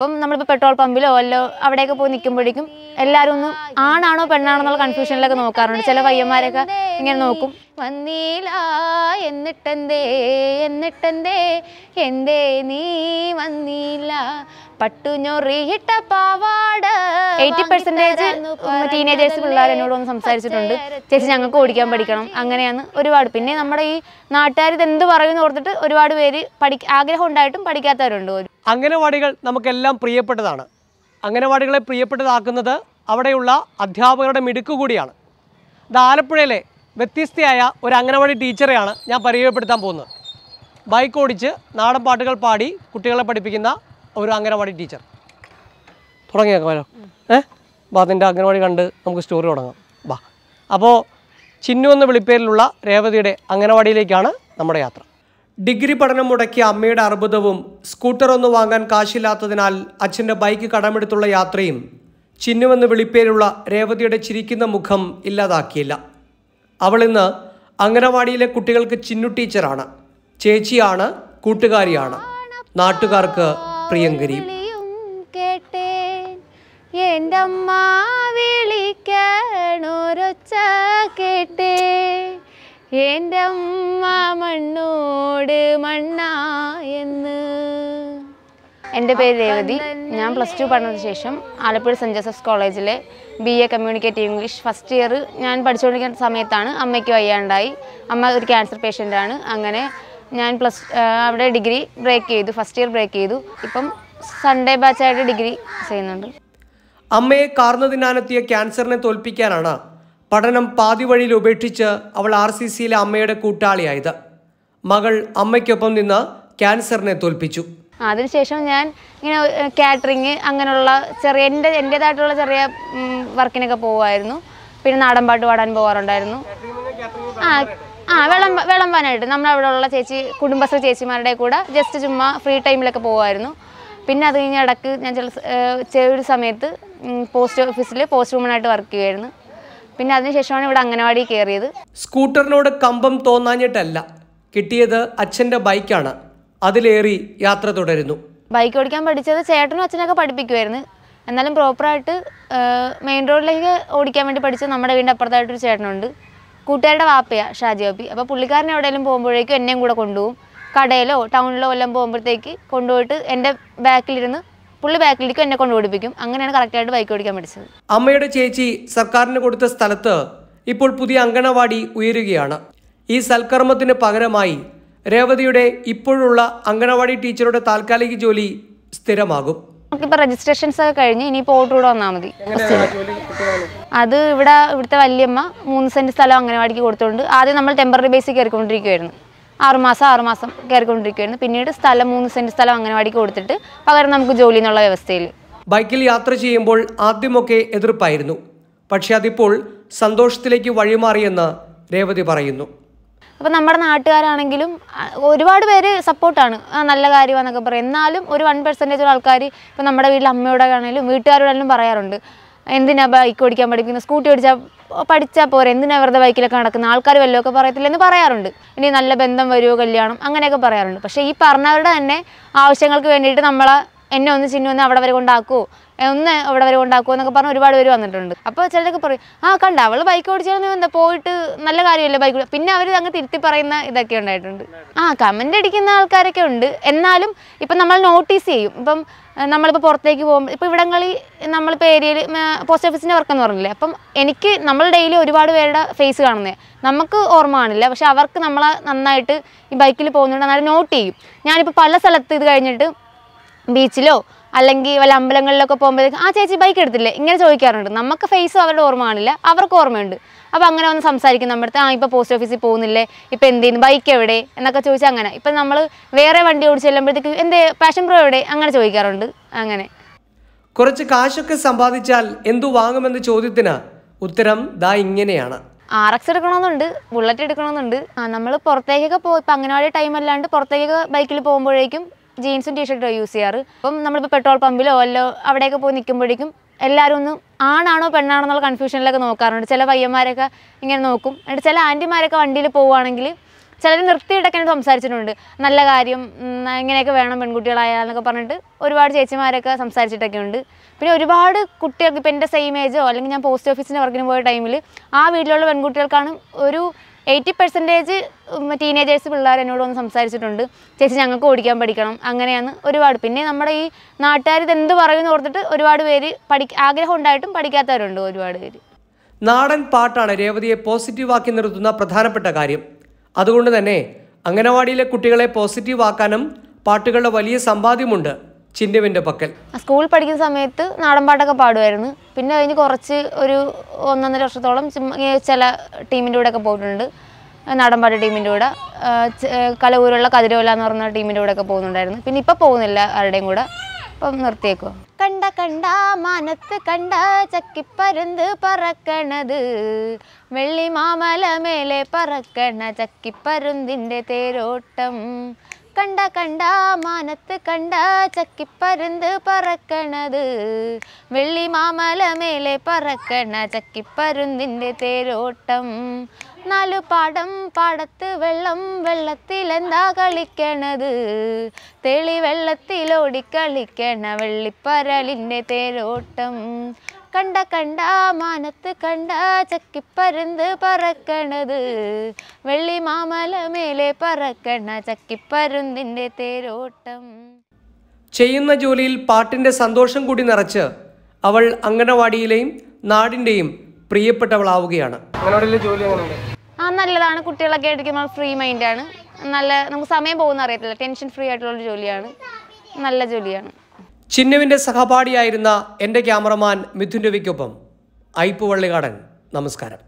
അപ്പം നമ്മളിപ്പോൾ പെട്രോൾ പമ്പിലോ അല്ലോ അവിടെയൊക്കെ പോയി നിൽക്കുമ്പോഴേക്കും എല്ലാവരും ഒന്ന് ആണാണോ പെണ്ണാണോ എന്നുള്ള കൺഫ്യൂഷനിലൊക്കെ നോക്കാറുണ്ട് ചില പയ്യന്മാരൊക്കെ ഇങ്ങനെ നോക്കും വന്നീല എന്നിട്ടെന്തേ എന്നിട്ടെന്തേ എന്തേ നീ വന്നീല പട്ടുഞ്ഞൊറിയിട്ട പാവാട എയ്റ്റി പെർസെൻറ്റേജ് ടീനേജേഴ്സ് പിള്ളേർ ഒന്ന് സംസാരിച്ചിട്ടുണ്ട് ചേച്ചി ഞങ്ങൾക്ക് ഓടിക്കാൻ പഠിക്കണം അങ്ങനെയാണ് ഒരുപാട് പിന്നെ നമ്മുടെ ഈ നാട്ടുകാർ എന്ത് പറയുമെന്ന് ഓർത്തിട്ട് ഒരുപാട് പേര് പഠി ആഗ്രഹം ഉണ്ടായിട്ടും പഠിക്കാത്തവരുണ്ട് അങ്കനവാടികൾ നമുക്കെല്ലാം പ്രിയപ്പെട്ടതാണ് അങ്കനവാടികളെ പ്രിയപ്പെട്ടതാക്കുന്നത് അവിടെയുള്ള അധ്യാപകരുടെ മിടുക്ക് കൂടിയാണ് ഇത് ആലപ്പുഴയിലെ വ്യത്യസ്തയായ ഒരു അങ്കനവാടി ടീച്ചറെയാണ് ഞാൻ പരിചയപ്പെടുത്താൻ പോകുന്നത് ബൈക്ക് ഓടിച്ച് നാടൻ പാട്ടുകൾ പാടി കുട്ടികളെ പഠിപ്പിക്കുന്ന ഒരു അങ്കനവാടി ടീച്ചർ തുടങ്ങിയേക്കാമല്ലോ ഏ അപ്പോൾ അതിൻ്റെ അങ്കനവാടി കണ്ട് നമുക്ക് സ്റ്റോറി തുടങ്ങാം വാ അപ്പോൾ ചിന്നു എന്ന വിളിപ്പേരിലുള്ള രേവതിയുടെ അങ്കനവാടിയിലേക്കാണ് നമ്മുടെ യാത്ര ഡിഗ്രി പഠനം മുടക്കിയ അമ്മയുടെ അർബുദവും സ്കൂട്ടർ ഒന്ന് വാങ്ങാൻ കാശില്ലാത്തതിനാൽ അച്ഛൻ്റെ ബൈക്ക് കടമെടുത്തുള്ള യാത്രയും ചിന്നുവെന്ന് വിളിപ്പേരുള്ള രേവതിയുടെ ചിരിക്കുന്ന മുഖം ഇല്ലാതാക്കിയില്ല ഇന്ന് അംഗനവാടിയിലെ കുട്ടികൾക്ക് ചിന്നു ടീച്ചറാണ് ചേച്ചിയാണ് കൂട്ടുകാരിയാണ് നാട്ടുകാർക്ക് പ്രിയങ്കരിയും കേട്ടേ എൻ്റെ അമ്മ എൻ്റെ അമ്മ മണ്ണോട് മണ്ണാ എന്ന് എൻ്റെ പേര് രേവതി ഞാൻ പ്ലസ് ടു പഠനത്തിന് ശേഷം ആലപ്പുഴ സെൻറ്റ് ജോസഫ്സ് കോളേജിലെ B A communicative English first year ഞാൻ പഠിച്ചുകൊണ്ടിരിക്കുന്ന സമയത്താണ് അമ്മയ്ക്ക് വയ്യാണ്ടായി അമ്മ ഒരു ക്യാൻസർ പേഷ്യൻ്റാണ് അങ്ങനെ ഞാൻ പ്ലസ് അവിടെ ഡിഗ്രി ബ്രേക്ക് ചെയ്തു ഫസ്റ്റ് ഇയർ ബ്രേക്ക് ചെയ്തു ഇപ്പം സൺഡേ ബാച്ചായിട്ട് ഡിഗ്രി ചെയ്യുന്നുണ്ട് അമ്മയെ കാർന്നതിനാനെത്തിയ ക്യാൻസറിനെ തോൽപ്പിക്കാനാണ് പഠനം പാതിവഴിയിൽ ഉപേക്ഷിച്ച് അവൾ ആർ സി സിയിലെ അമ്മയുടെ കൂട്ടാളിയായത് മകൾ അമ്മയ്ക്കൊപ്പം നിന്ന് ക്യാൻസറിനെ തോൽപ്പിച്ചു അതിനുശേഷം ഞാൻ ഇങ്ങനെ കാറ്ററിങ് അങ്ങനെയുള്ള ചെറിയ എൻ്റെ എൻ്റെതായിട്ടുള്ള ചെറിയ വർക്കിനൊക്കെ പോകുമായിരുന്നു പിന്നെ നാടൻപാട്ട് പാടാൻ പോകാറുണ്ടായിരുന്നു ആ ആ വെള്ളം വിളമ്പാനായിട്ട് ഉള്ള ചേച്ചി കുടുംബശ്രീ ചേച്ചിമാരുടെ കൂടെ ജസ്റ്റ് ചുമ്മാ ഫ്രീ ടൈമിലൊക്കെ പോകുമായിരുന്നു പിന്നെ അത് കഴിഞ്ഞ് ഇടയ്ക്ക് ഞാൻ ചില ചെറിയൊരു സമയത്ത് പോസ്റ്റ് ഓഫീസിൽ പോസ്റ്റ് വുമണായിട്ട് വർക്ക് ചെയ്യുമായിരുന്നു പിന്നെ അതിനുശേഷമാണ് ഇവിടെ അംഗനവാടി കയറിയത് സ്കൂട്ടറിനോട് കമ്പം തോന്നാഞ്ഞിട്ടല്ല കിട്ടിയത് അച്ഛന്റെ ബൈക്കാണ് അതിലേറി യാത്ര തുടരുന്നു ബൈക്ക് ഓടിക്കാൻ പഠിച്ചത് ചേട്ടനും അച്ഛനൊക്കെ പഠിപ്പിക്കുമായിരുന്നു എന്നാലും പ്രോപ്പറായിട്ട് മെയിൻ റോഡിലേക്ക് ഓടിക്കാൻ വേണ്ടി പഠിച്ചത് നമ്മുടെ വീടിൻ്റെ അപ്പുറത്തായിട്ടൊരു ചേട്ടനുണ്ട് കൂട്ടുകാരുടെ വാപ്പയാണ് ഷാജി വാപ്പി അപ്പോൾ പുള്ളിക്കാരൻ എവിടെയെങ്കിലും പോകുമ്പോഴേക്കും എന്നെയും കൂടെ കൊണ്ടുപോകും കടയിലോ ടൗണിലോ എല്ലാം പോകുമ്പോഴത്തേക്ക് കൊണ്ടുപോയിട്ട് എൻ്റെ ബാക്കിലിരുന്ന് പുള്ളി ബാക്കിലേക്ക് എന്നെ കൊണ്ട് ഓടിപ്പിക്കും അങ്ങനെയാണ് കറക്റ്റായിട്ട് ബൈക്ക് ഓടിക്കാൻ പഠിച്ചത് അമ്മയുടെ ചേച്ചി സർക്കാരിന് കൊടുത്ത സ്ഥലത്ത് ഇപ്പോൾ പുതിയ അങ്കണവാടി ഉയരുകയാണ് ഈ സൽക്കർമ്മത്തിന് പകരമായി രേവതിയുടെ ഇപ്പോഴുള്ള അങ്കണവാടി ടീച്ചറുടെ താൽക്കാലിക ജോലി സ്ഥിരമാകും നമുക്കിപ്പോൾ രജിസ്ട്രേഷൻസ് ഒക്കെ കഴിഞ്ഞ് ഇനിയിപ്പോൾ ഓട്ടോ കൂടെ വന്നാൽ മതി അത് ഇവിടെ ഇവിടുത്തെ വല്യമ്മ മൂന്ന് സെൻറ്റ് സ്ഥലം വാടിക്ക് കൊടുത്തുകൊണ്ട് ആദ്യം നമ്മൾ ടെമ്പററി ബേസിൽ കയറിക്കൊണ്ടിരിക്കുവായിരുന്നു ആറുമാസം ആറുമാസം കയറിക്കൊണ്ടിരിക്കുകയായിരുന്നു പിന്നീട് സ്ഥലം മൂന്ന് സെൻറ്റ് സ്ഥലം അംഗനവാടിക്ക് കൊടുത്തിട്ട് പകരം നമുക്ക് ജോലി എന്നുള്ള വ്യവസ്ഥയിൽ ബൈക്കിൽ യാത്ര ചെയ്യുമ്പോൾ ആദ്യമൊക്കെ എതിർപ്പായിരുന്നു പക്ഷെ അതിപ്പോൾ സന്തോഷത്തിലേക്ക് വഴിമാറിയെന്ന് രേവതി പറയുന്നു അപ്പം നമ്മുടെ നാട്ടുകാരാണെങ്കിലും ഒരുപാട് പേര് സപ്പോർട്ടാണ് നല്ല കാര്യമാണെന്നൊക്കെ പറയും എന്നാലും ഒരു വൺ പെർസെൻറ്റേജ് ആൾക്കാർ ഇപ്പം നമ്മുടെ അമ്മയോടെ ആണെങ്കിലും വീട്ടുകാരോടാണെങ്കിലും പറയാറുണ്ട് എന്തിനാ ബൈക്ക് ഓടിക്കാൻ പഠിക്കുന്നത് സ്കൂട്ടി ഓടിച്ചാൽ പഠിച്ചാൽ പോരെ എന്തിനാ വെറുതെ ബൈക്കിലൊക്കെ നടക്കുന്ന ആൾക്കാർ വല്ലതൊക്കെ എന്ന് പറയാറുണ്ട് ഇനി നല്ല ബന്ധം വരുമോ കല്യാണം അങ്ങനെയൊക്കെ പറയാറുണ്ട് പക്ഷേ ഈ പറഞ്ഞവരുടെ തന്നെ ആവശ്യങ്ങൾക്ക് വേണ്ടിയിട്ട് നമ്മളെ എന്നെ ഒന്ന് ചിന്നു ഒന്ന് അവിടെ വരെ കൊണ്ടാക്കൂ ഒന്ന് അവിടെ വരെ കൊണ്ടാക്കൂ എന്നൊക്കെ പറഞ്ഞ് ഒരുപാട് പേര് വന്നിട്ടുണ്ട് അപ്പോൾ ചിലതൊക്കെ പറയും ആ കണ്ട അവൾ ബൈക്ക് ഓടിച്ചാൽ എന്താ പോയിട്ട് നല്ല കാര്യമല്ലേ ബൈക്ക് പിന്നെ അവർ അങ്ങ് തിരുത്തി പറയുന്ന ഇതൊക്കെ ഉണ്ടായിട്ടുണ്ട് ആ കമൻ്റ് അടിക്കുന്ന ആൾക്കാരൊക്കെ ഉണ്ട് എന്നാലും ഇപ്പം നമ്മൾ നോട്ടീസ് ചെയ്യും ഇപ്പം നമ്മളിപ്പോൾ പുറത്തേക്ക് പോകുമ്പോൾ ഇപ്പോൾ ഇവിടങ്ങളിൽ നമ്മളിപ്പോൾ ഏരിയയിൽ പോസ്റ്റ് ഓഫീസിൻ്റെ വർക്കെന്ന് പറഞ്ഞില്ലേ അപ്പം എനിക്ക് നമ്മൾ ഡെയിലി ഒരുപാട് പേരുടെ ഫേസ് കാണുന്നത് നമുക്ക് ഓർമ്മ കാണില്ല പക്ഷെ അവർക്ക് നമ്മളെ നന്നായിട്ട് ഈ ബൈക്കിൽ പോകുന്നുണ്ട് നന്നായിട്ട് നോട്ട് ചെയ്യും ഞാനിപ്പോൾ പല സ്ഥലത്ത് ഇത് കഴിഞ്ഞിട്ട് ബീച്ചിലോ അല്ലെങ്കിൽ വല്ല അമ്പലങ്ങളിലൊക്കെ പോകുമ്പോഴേക്കും ആ ചേച്ചി ബൈക്ക് എടുത്തില്ലേ ഇങ്ങനെ ചോദിക്കാറുണ്ട് നമുക്ക് ഫേസ് അവരുടെ ഓർമ്മ കാണില്ല അവർക്ക് ഓർമ്മയുണ്ട് അപ്പോൾ അങ്ങനെ വന്ന് സംസാരിക്കും നമ്മുടെ അടുത്ത് ആ ഇപ്പോൾ പോസ്റ്റ് ഓഫീസിൽ പോകുന്നില്ലേ ഇപ്പോൾ എന്ത് ചെയ്യുന്നു ബൈക്ക് എവിടെ എന്നൊക്കെ ചോദിച്ചാൽ അങ്ങനെ ഇപ്പം നമ്മൾ വേറെ വണ്ടി ഓടിച്ച് ചെല്ലുമ്പോഴത്തേക്ക് എന്തേ പാഷൻ പ്രോ എവിടെ അങ്ങനെ ചോദിക്കാറുണ്ട് അങ്ങനെ കുറച്ച് കാശൊക്കെ സമ്പാദിച്ചാൽ എന്തു വാങ്ങുമെന്ന ചോദ്യത്തിന് ഉത്തരം ദാ ഇങ്ങനെയാണ് ആർ എക്സ് എടുക്കണമെന്നുണ്ട് ബുള്ളറ്റ് എടുക്കണമെന്നുണ്ട് ആ നമ്മൾ പുറത്തേക്കൊക്കെ പോയി ഇപ്പം അങ്ങനവാടി ടൈം അല്ലാണ്ട് പുറത്തേക്കൊക്കെ ബൈക്കിൽ പോകുമ്പോഴേക്കും ജീൻസും ടീഷർട്ടോ യൂസ് ചെയ്യാറ് അപ്പം നമ്മളിപ്പോൾ പെട്രോൾ പമ്പിലോ അല്ലോ അവിടെയൊക്കെ പോയി നിൽക്കുമ്പോഴേക്കും എല്ലാവരും ഒന്ന് ആണാണോ പെണ്ണാണോ എന്നുള്ള കൺഫ്യൂഷനിലൊക്കെ നോക്കാറുണ്ട് ചില പയ്യന്മാരൊക്കെ ഇങ്ങനെ നോക്കും എന്നിട്ട് ചില ആൻറ്റിമാരൊക്കെ വണ്ടിയിൽ പോവുകയാണെങ്കിൽ ചിലർ നിർത്തിയിട്ടൊക്കെ സംസാരിച്ചിട്ടുണ്ട് നല്ല കാര്യം ഇങ്ങനെയൊക്കെ വേണം പെൺകുട്ടികളായാൽ എന്നൊക്കെ പറഞ്ഞിട്ട് ഒരുപാട് ചേച്ചിമാരൊക്കെ സംസാരിച്ചിട്ടൊക്കെ ഉണ്ട് പിന്നെ ഒരുപാട് കുട്ടികൾക്ക് ഇപ്പം എൻ്റെ സെയിം ഏജോ അല്ലെങ്കിൽ ഞാൻ പോസ്റ്റ് ഓഫീസിൻ്റെ വർക്കിന് പോയ ടൈമിൽ ആ വീട്ടിലുള്ള പെൺകുട്ടികൾക്കാണ് ഒരു എയ്റ്റി പെർസെൻറ്റേജ് ടീനേജേഴ്സ് പിള്ളേർ സംസാരിച്ചിട്ടുണ്ട് ചേച്ചി ഞങ്ങൾക്ക് ഓടിക്കാൻ പഠിക്കണം അങ്ങനെയാണ് ഒരുപാട് പിന്നെ നമ്മുടെ ഈ നാട്ടുകാർ എന്ത് പറയുമെന്ന് ഓർത്തിട്ട് ഒരുപാട് പേര് പഠി ആഗ്രഹം ഉണ്ടായിട്ടും പഠിക്കാത്തവരുണ്ട് ഒരുപാട് പേര് നാടൻ പാട്ടാണ് രേവതിയെ പോസിറ്റീവാക്കി നിർത്തുന്ന പ്രധാനപ്പെട്ട കാര്യം അതുകൊണ്ട് തന്നെ അംഗനവാടിയിലെ കുട്ടികളെ പോസിറ്റീവാക്കാനും പാട്ടുകളുടെ വലിയ സമ്പാദ്യമുണ്ട് ചിന്നുവിന്റെ പക്കൽ സ്കൂൾ പഠിക്കുന്ന സമയത്ത് നാടൻപാട്ടൊക്കെ പാടുമായിരുന്നു പിന്നെ കഴിഞ്ഞ് കുറച്ച് ഒരു ഒന്നൊന്നര വർഷത്തോളം ചില ടീമിൻ്റെ ഒക്കെ പോയിട്ടുണ്ട് നാടൻപാട്ട് ടീമിൻ്റെ കൂടെ കലവൂരുള്ള കതിരോല എന്ന് പറഞ്ഞ ടീമിൻ്റെ ഒക്കെ പോകുന്നുണ്ടായിരുന്നു പിന്നെ ഇപ്പോൾ പോകുന്നില്ല ആരുടെയും കൂടെ അപ്പം നിർത്തിയേക്കോ കണ്ട കണ്ട മാനത്ത് കണ്ട ചക്കിപ്പരുന്ത് പറക്കണത് വെള്ളി മാമല മേലെ പറക്കണ ചക്കിപ്പരുന്തിൻ്റെ തേരോട്ടം കണ്ട കണ്ട മാനത്ത് കണ്ട ചക്കിപ്പരുന്ത് പറക്കണത് വെള്ളി മാമല മേലെ പറക്കണ ചക്കിപ്പരുന്തിൻ്റെ തേരോട്ടം നാലു പാടം പാടത്ത് വെള്ളം എന്താ കളിക്കണത് തെളി വെള്ളത്തിലോടി കളിക്കണ വെള്ളിപ്പരലിൻ്റെ തേരോട്ടം കണ്ട കണ്ട മാനത്ത് കണ്ട ചക്കിപ്പരുന്ത് പറക്കണത് വെള്ളി മാമല മേലെ പറക്കണ ചക്കിപ്പരുന്തിൻ്റെ തേരോട്ടം ചെയ്യുന്ന ജോലിയിൽ പാട്ടിൻ്റെ സന്തോഷം കൂടി നിറച്ച് അവൾ അംഗനവാടിയിലെയും നാടിൻ്റെയും പ്രിയപ്പെട്ടവളാവുകയാണ് ആ നല്ലതാണ് കുട്ടികളൊക്കെ ആയിട്ട് ഫ്രീ മൈൻഡാണ് നല്ല നമുക്ക് സമയം പോകുന്ന അറിയത്തില്ല ടെൻഷൻ ഫ്രീ ആയിട്ടുള്ള ജോലിയാണ് നല്ല ജോലിയാണ് ചിന്നുവിൻ്റെ സഹപാഠിയായിരുന്ന എൻ്റെ ക്യാമറമാൻ മിഥുൻ രവിക്കൊപ്പം ഐപ്പ് വള്ളികാടൻ നമസ്കാരം